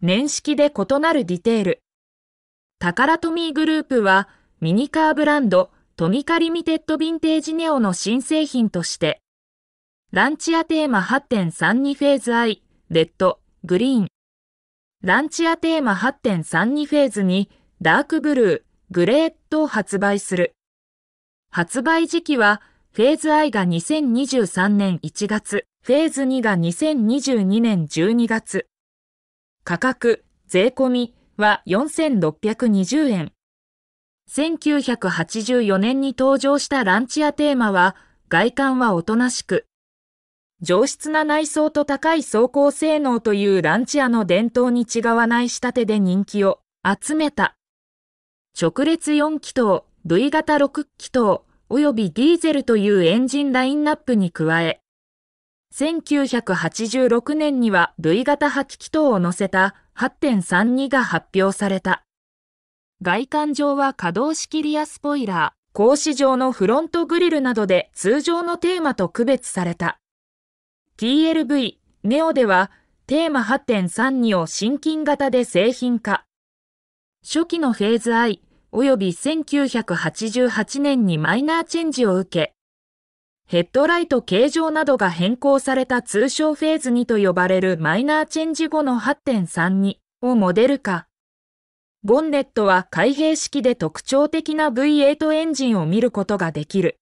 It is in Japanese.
年式で異なるディテール。タカラトミーグループはミニカーブランドトミカリミテッドヴィンテージネオの新製品として、ランチアテーマ8.32フェーズアイ、レッド、グリーン。ランチアテーマ8.32フェーズにダークブルー、グレーと発売する。発売時期はフェーズアイが2023年1月、フェーズ2が2022年12月。価格、税込みは4620円。1984年に登場したランチアテーマは、外観はおとなしく、上質な内装と高い走行性能というランチアの伝統に違わない仕立てで人気を集めた。直列4気筒、V 型6気筒、およびディーゼルというエンジンラインナップに加え、1986年には V 型8気筒を乗せた8.32が発表された。外観上は可動式リアスポイラー、格子状のフロントグリルなどで通常のテーマと区別された。TLV、ネオではテーマ8.32を新金型で製品化。初期のフェーズ I、および1988年にマイナーチェンジを受け、ヘッドライト形状などが変更された通称フェーズ2と呼ばれるマイナーチェンジ後の8.32をモデル化。ボンネットは開閉式で特徴的な V8 エンジンを見ることができる。